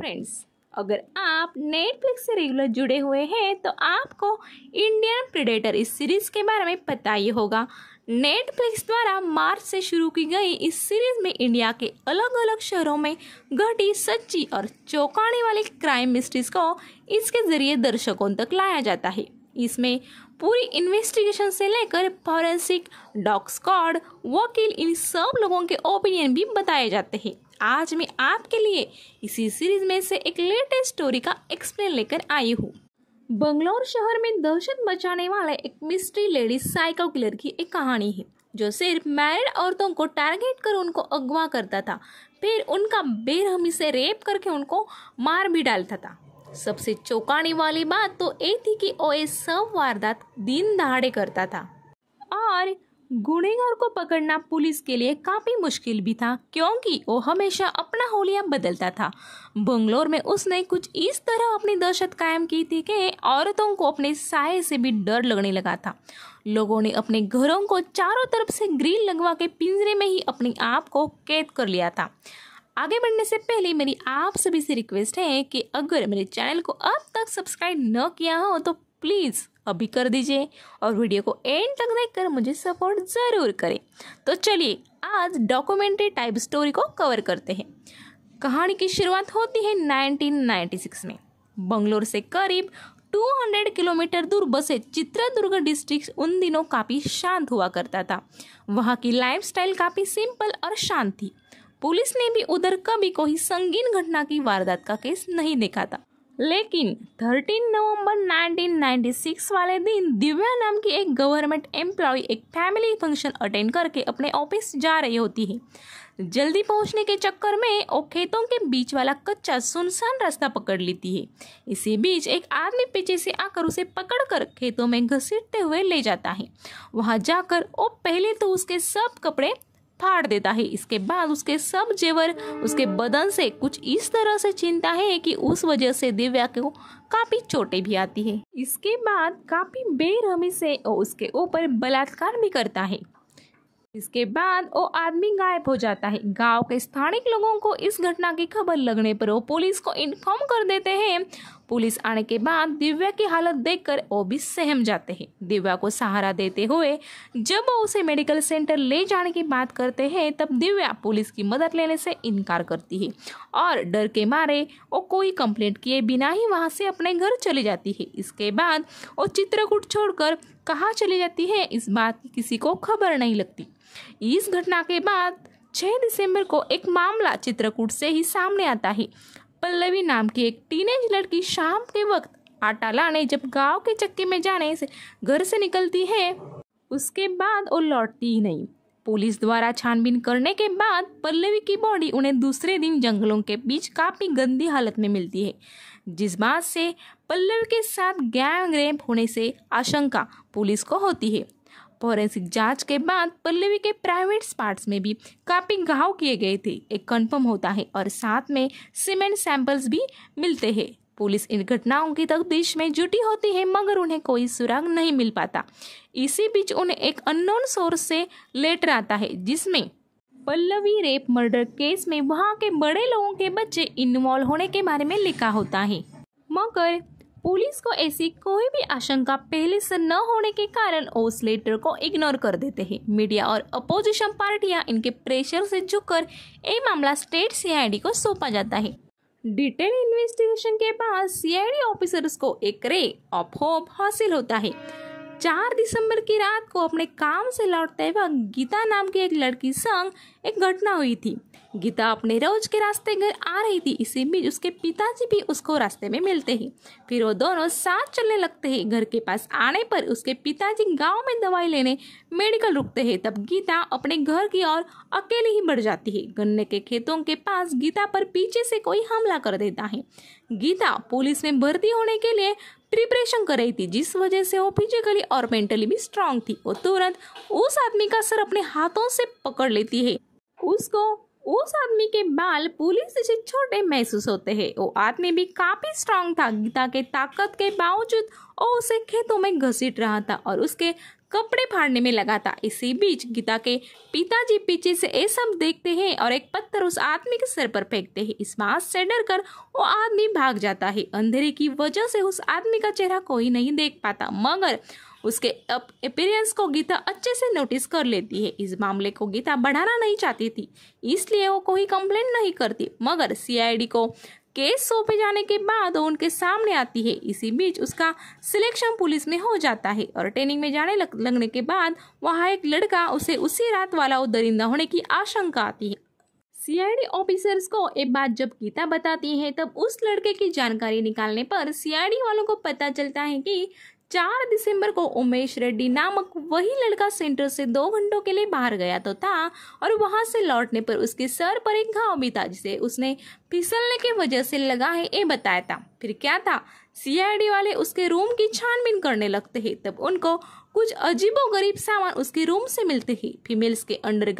friends अगर आप Netflix से रेगुलर जुड़े हुए हैं तो आपको इंडियन प्रिडेटर इस सीरीज़ के बारे में पता ही होगा नेटफ्लिक्स द्वारा मार्च से शुरू की गई इस सीरीज़ में इंडिया के अलग अलग शहरों में घटी सच्ची और चौंकाने वाली क्राइम मिस्ट्रीज को इसके ज़रिए दर्शकों तक लाया जाता है इसमें पूरी इन्वेस्टिगेशन से लेकर फॉरेंसिक डॉक्सकॉड वकील इन सब लोगों के ओपिनियन भी बताए जाते हैं आज मैं आपके लिए इसी सीरीज में से एक लेटेस्ट स्टोरी का एक्सप्लेन लेकर आई हूँ बंगलोर शहर में दहशत मचाने वाले एक मिस्ट्री लेडी साइको किलर की एक कहानी है जो सिर्फ मैरिड औरतों को टारगेट कर उनको अगवा करता था फिर उनका बेरहमी से रेप करके उनको मार भी डालता था सबसे चौंकाने वाली बात तो ये थी कि ओ सब वारदात दिन दहाड़े करता था और गुनेगार को पकड़ना पुलिस के लिए काफ़ी मुश्किल भी था क्योंकि वो हमेशा अपना होलिया बदलता था बंगलोर में उसने कुछ इस तरह अपनी दहशत कायम की थी कि औरतों को अपने साय से भी डर लगने लगा था लोगों ने अपने घरों को चारों तरफ से ग्रिल लगवा के पिंजरे में ही अपने आप को कैद कर लिया था आगे बढ़ने से पहले मेरी आप सभी से रिक्वेस्ट है कि अगर मेरे चैनल को अब तक सब्सक्राइब न किया हो तो प्लीज़ अभी कर दीजिए और वीडियो को एंड तक देखकर मुझे सपोर्ट ज़रूर करें तो चलिए आज डॉक्यूमेंट्री टाइप स्टोरी को कवर करते हैं कहानी की शुरुआत होती है 1996 में बंगलोर से करीब 200 किलोमीटर दूर बसे चित्रदुर्ग डिस्ट्रिक्ट उन दिनों काफ़ी शांत हुआ करता था वहाँ की लाइफ काफ़ी सिंपल और शांत थी पुलिस ने भी उधर कभी कोई संगीन घटना की वारदात का केस नहीं देखा था लेकिन 13 नवंबर 1996 वाले दिन दिव्या नाम की एक गवर्नमेंट एम्प्लॉय एक फैमिली फंक्शन अटेंड करके अपने ऑफिस जा रही होती है जल्दी पहुंचने के चक्कर में वो खेतों के बीच वाला कच्चा सुनसान रास्ता पकड़ लेती है इसी बीच एक आदमी पीछे से आकर उसे पकड़कर खेतों में घसीटते हुए ले जाता है वहां जाकर वो पहले तो उसके सब कपड़े फाड़ देता है इसके बाद उसके सब जेवर उसके बदन से कुछ इस तरह से छीनता है कि उस वजह से दिव्या को काफी चोटें भी आती है इसके बाद काफी बेरहमी से उसके ऊपर बलात्कार भी करता है इसके बाद वो आदमी गायब हो जाता है गांव के स्थानिक लोगों को इस घटना की खबर लगने पर वो पुलिस को इन्फॉर्म कर देते हैं पुलिस आने के बाद दिव्या की हालत देखकर वो भी सहम जाते हैं दिव्या को सहारा देते हुए जब वो उसे मेडिकल सेंटर ले जाने की बात करते हैं तब दिव्या पुलिस की मदद लेने से इनकार करती है और डर के मारे वो कोई कंप्लेंट किए बिना ही वहाँ से अपने घर चली जाती है इसके बाद वो चित्रकूट छोड़कर कहाँ चली जाती है इस बात की किसी को खबर नहीं लगती इस घटना के बाद 6 दिसंबर को एक मामला चित्रकूट से ही सामने आता है पल्लवी नाम की एक टीनेज लड़की शाम के वक्त आटा लाने जब गांव के चक्के में जाने से घर से निकलती है उसके बाद वो लौटती ही नहीं पुलिस द्वारा छानबीन करने के बाद पल्लवी की बॉडी उन्हें दूसरे दिन जंगलों के बीच काफ़ी गंदी हालत में मिलती है जिस बात से पल्लवी के साथ गैंग रेप होने से आशंका पुलिस को होती है फॉरेंसिक जांच के बाद पल्लवी के प्राइवेट पार्ट्स में भी काफ़ी घाव किए गए थे एक कंफर्म होता है और साथ में सीमेंट सैंपल्स भी मिलते हैं पुलिस इन घटनाओं की तफ्तीश में जुटी होती है मगर उन्हें कोई सुराग नहीं मिल पाता इसी बीच उन्हें एक अननोन सोर्स से लेटर आता है जिसमें पल्लवी रेप मर्डर केस में वहां के बड़े लोगों के बच्चे इन्वॉल्व होने के बारे में लिखा होता है मगर पुलिस को ऐसी कोई भी आशंका पहले से न होने के कारण उस लेटर को इग्नोर कर देते हैं मीडिया और अपोजिशन पार्टियां इनके प्रेशर से झुककर ये मामला स्टेट सीआईडी को सौंपा जाता है डिटेल इन्वेस्टिगेशन के बाद सीआईडी ऑफिसर्स को एक रे ऑफ होप हासिल होता है चार दिसंबर की रात को अपने काम से लौटते वक्त गीता नाम की एक लड़की संग एक घटना हुई थी गीता अपने रोज के रास्ते घर आ रही थी इसी बीच उसके पिताजी भी उसको रास्ते में मिलते हैं फिर वो दोनों साथ चलने लगते हैं घर के पास आने पर उसके पिताजी गांव में दवाई लेने मेडिकल रुकते हैं तब गीता अपने घर की ओर अकेले ही बढ़ जाती है गन्ने के खेतों के पास गीता पर पीछे से कोई हमला कर देता है गीता पुलिस में भर्ती होने के लिए प्रिपरेशन कर रही थी जिस वजह से वो फिजिकली और मेंटली भी स्ट्रांग थी वो तुरंत उस आदमी का सर अपने हाथों से पकड़ लेती है उसको उस आदमी के बाल पुलिस से छोटे महसूस होते हैं वो आदमी भी काफी स्ट्रांग था गीता के ताकत के बावजूद वो उसे खेतों में घसीट रहा था और उसके कपड़े फाड़ने में लगा था इसी बीच गीता के पिताजी पीछे से ये सब देखते हैं और एक पत्थर उस आदमी के सर पर फेंकते हैं इस बात से डर कर वो आदमी भाग जाता है अंधेरे की वजह से उस आदमी का चेहरा कोई नहीं देख पाता मगर उसके अपीरियंस को गीता अच्छे से नोटिस कर लेती है इस मामले को गीता बढ़ाना नहीं चाहती थी इसलिए वो कोई कंप्लेंट नहीं करती मगर सीआईडी को केस सौंपे जाने के बाद उनके सामने आती है इसी बीच उसका सिलेक्शन पुलिस में हो जाता है और ट्रेनिंग में जाने लग, लगने के बाद वहाँ एक लड़का उसे उसी रात वाला दरिंदा होने की आशंका आती है सीआईडी ऑफिसर्स को एक बात जब गीता बताती है तब उस लड़के की जानकारी निकालने पर सीआईडी वालों को पता चलता है कि चार दिसंबर को उमेश रेड्डी नामक वही लड़का सेंटर से दो घंटों के लिए बाहर गया तो था और वहां से लौटने पर उसके सर पर एक घाव भी था जिसे उसने फिसलने की वजह से लगा है ये बताया था फिर क्या था सीआईडी वाले उसके रूम की छानबीन करने लगते हैं तब उनको कुछ अजीबो गरीब सामान उसके रूम से मिलते हैं फीमेल्स के अंडर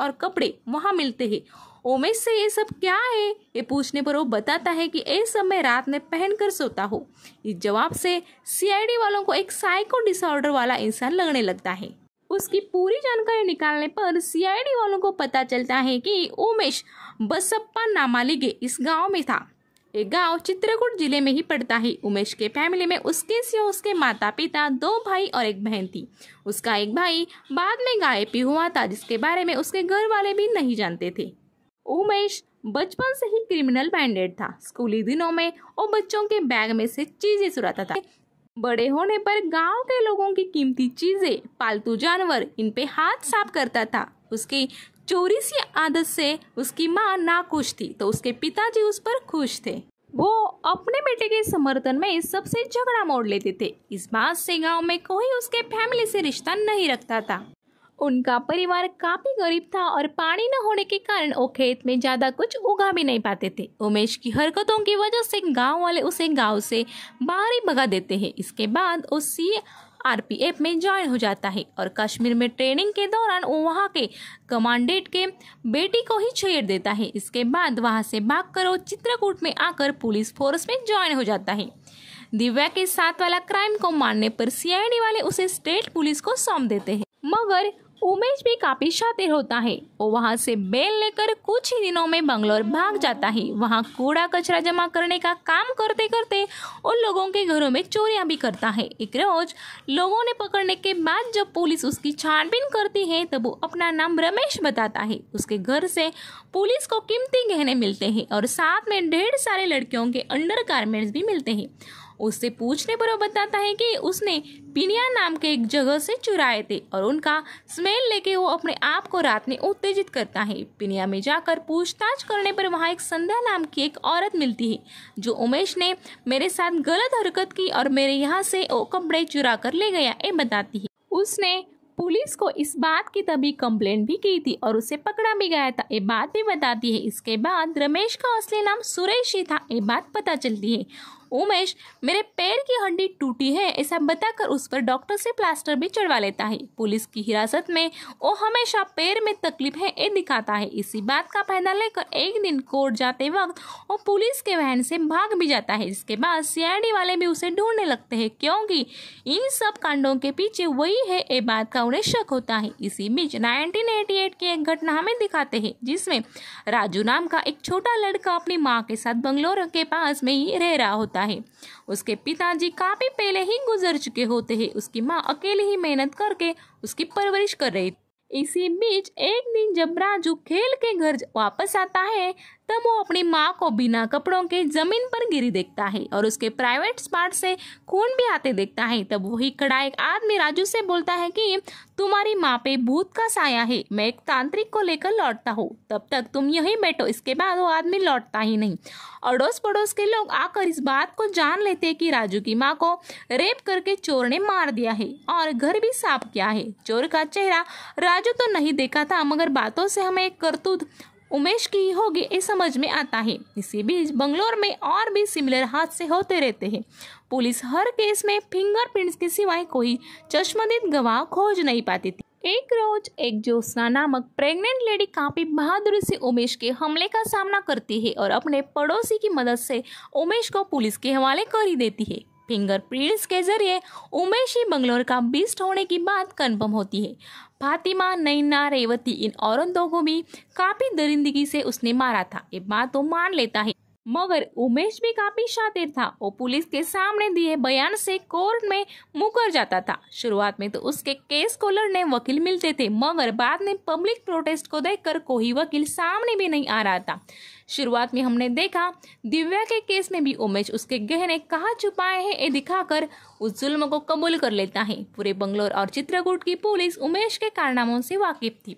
और कपड़े वहां मिलते हैं उमेश से ये सब क्या है ये पूछने पर वो बताता है कि ये सब मैं रात में पहनकर सोता हूँ इस जवाब से सीआईडी वालों को एक साइको डिसऑर्डर वाला इंसान लगने लगता है उसकी पूरी जानकारी निकालने पर सीआईडी वालों को पता चलता है कि उमेश बसप्पा नामालिगे इस गांव में था ये गांव चित्रकूट जिले में ही पड़ता है उमेश के फैमिली में उसके सिवा उसके माता पिता दो भाई और एक बहन थी उसका एक भाई बाद में गायब भी हुआ था जिसके बारे में उसके घर वाले भी नहीं जानते थे उमेश बचपन से ही क्रिमिनल बैंडेड था स्कूली दिनों में वो बच्चों के बैग में से चीजें चुराता था बड़े होने पर गांव के लोगों की कीमती चीजें पालतू जानवर इन पे हाथ साफ करता था उसकी चोरी सी आदत से उसकी माँ नाखुश थी तो उसके पिताजी उस पर खुश थे वो अपने बेटे के समर्थन में सबसे झगड़ा मोड़ लेते थे इस बात से गांव में कोई उसके फैमिली से रिश्ता नहीं रखता था उनका परिवार काफी गरीब था और पानी न होने के कारण वो खेत में ज्यादा कुछ उगा भी नहीं पाते थे उमेश की हरकतों की वजह से गांव वाले उसे गांव से बाहर ही भगा देते हैं इसके बाद वो सी आरपीएफ में ज्वाइन हो जाता है और कश्मीर में ट्रेनिंग के दौरान वो वहाँ के कमांडेंट के बेटी को ही छेड़ देता है इसके बाद वहाँ से भाग कर वो चित्रकूट में आकर पुलिस फोर्स में ज्वाइन हो जाता है दिव्या के साथ वाला क्राइम को मानने पर सीआईडी वाले उसे स्टेट पुलिस को सौंप देते हैं मगर उमेश भी काफी शातिर होता है वो वहाँ से बेल लेकर कुछ ही दिनों में बंगलोर भाग जाता है वहाँ कूड़ा कचरा जमा करने का काम करते करते उन लोगों के घरों में चोरियाँ भी करता है एक रोज लोगों ने पकड़ने के बाद जब पुलिस उसकी छानबीन करती है तब वो अपना नाम रमेश बताता है उसके घर से पुलिस को कीमती गहने मिलते हैं और साथ में ढेर सारे लड़कियों के अंडर भी मिलते हैं उससे पूछने पर वो बताता है कि उसने पिनिया नाम के एक जगह से चुराए थे और उनका स्मेल लेके वो अपने आप को रात में उत्तेजित करता है पिनिया में जाकर पूछताछ करने पर वहाँ एक संध्या नाम की एक औरत मिलती है जो उमेश ने मेरे साथ गलत हरकत की और मेरे यहाँ से वो कपड़े चुरा कर ले गया ये बताती है उसने पुलिस को इस बात की तभी कंप्लेंट भी की थी और उसे पकड़ा भी गया था ये बात भी बताती है इसके बाद रमेश का असली नाम सुरेश ही था ये बात पता चलती है उमेश मेरे पैर की हड्डी टूटी है ऐसा बताकर उस पर डॉक्टर से प्लास्टर भी चढ़वा लेता है पुलिस की हिरासत में वो हमेशा पैर में तकलीफ है ये दिखाता है इसी बात का फायदा लेकर एक दिन कोर्ट जाते वक्त वो पुलिस के वहन से भाग भी जाता है जिसके बाद सीआईडी वाले भी उसे ढूंढने लगते हैं क्योंकि इन सब कांडों के पीछे वही है ये बात का उन्हें शक होता है इसी बीच नाइनटीन की एक घटना हमें दिखाते है जिसमें राजू नाम का एक छोटा लड़का अपनी माँ के साथ बंगलोर के पास में ही रह रहा होता है होता है उसके पिताजी काफ़ी पहले ही गुजर चुके होते हैं उसकी माँ अकेले ही मेहनत करके उसकी परवरिश कर रही इसी बीच एक दिन जब राजू खेल के घर वापस आता है तब वो अपनी माँ को बिना कपड़ों के जमीन पर गिरी देखता है और उसके प्राइवेट स्पार्ट से खून भी आते देखता है तब वही कड़ा एक आदमी राजू से बोलता है कि तुम्हारी माँ पे भूत का साया है मैं एक तांत्रिक को लेकर लौटता हूँ तब तक तुम यही बैठो इसके बाद वो आदमी लौटता ही नहीं अड़ोस पड़ोस के लोग आकर इस बात को जान लेते हैं कि राजू की माँ को रेप करके चोर ने मार दिया है और घर भी साफ किया है चोर का चेहरा राजू तो नहीं देखा था मगर बातों से हमें एक करतूत उमेश की होगी ये समझ में आता है इसी बीच बंगलोर में और भी सिमिलर हादसे होते रहते हैं पुलिस हर केस में फिंगरप्रिंट्स के सिवाय कोई चश्मदीद गवाह खोज नहीं पाती थी एक रोज एक ज्योत्ना नामक प्रेग्नेंट लेडी काफी बहादुर से उमेश के हमले का सामना करती है और अपने पड़ोसी की मदद से उमेश को पुलिस के हवाले कर ही देती है फिंगरप्रिंट्स के जरिए उमेश ही बंगलोर का बीस्ट होने की बात कन्फर्म होती है फातिमा नैना रेवती इन औरतों को भी काफी दरिंदगी से उसने मारा था ये बात तो मान लेता है मगर उमेश भी काफी शातिर था वो पुलिस के सामने दिए बयान से कोर्ट में मुकर जाता था शुरुआत में तो उसके केस को लड़ने वकील मिलते थे मगर बाद में पब्लिक प्रोटेस्ट को देखकर कोई वकील सामने भी नहीं आ रहा था शुरुआत में हमने देखा दिव्या के केस में भी उमेश उसके गहने कहा छुपाए हैं ये दिखाकर उस जुल्म को कबूल कर लेता है पूरे बंगलोर और चित्रकूट की पुलिस उमेश के कारनामों से वाकिफ थी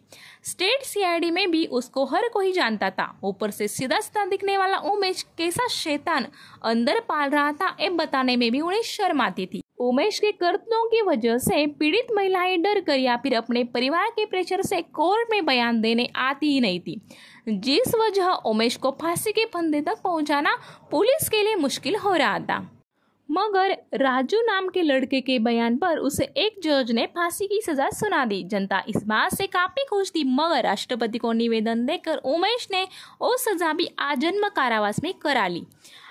स्टेट सीआईडी में भी उसको हर कोई जानता था ऊपर से सीधा सीधा दिखने वाला उमेश कैसा शैतान अंदर पाल रहा था ये बताने में भी उन्हें शर्म आती थी उमेश के कर्तव्यों की वजह से पीड़ित महिलाएं डर कर या फिर अपने परिवार के प्रेशर से कोर्ट में बयान देने आती ही नहीं थी जिस वजह उमेश को फांसी के फंदे तक पहुंचाना पुलिस के लिए मुश्किल हो रहा था मगर राजू नाम के लड़के के बयान पर उसे एक जज ने फांसी की सजा सुना दी जनता इस बात से काफी खुश थी मगर राष्ट्रपति को निवेदन देकर उमेश ने वो सजा भी आजन्म कारावास में करा ली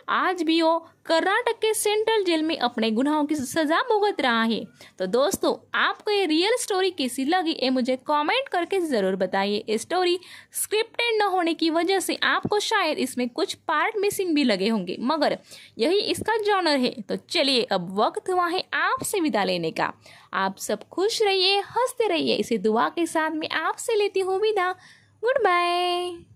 आज भी वो कर्नाटक के सेंट्रल जेल में अपने गुनाहों की सजा भुगत रहा है तो दोस्तों आपको ये रियल स्टोरी कैसी लगी ये मुझे कमेंट करके ज़रूर बताइए ये स्टोरी स्क्रिप्टेड न होने की वजह से आपको शायद इसमें कुछ पार्ट मिसिंग भी लगे होंगे मगर यही इसका जॉनर है तो चलिए अब वक्त हुआ है आपसे विदा लेने का आप सब खुश रहिए हंसते रहिए इसी दुआ के साथ में आपसे लेती हूँ विदा गुड बाय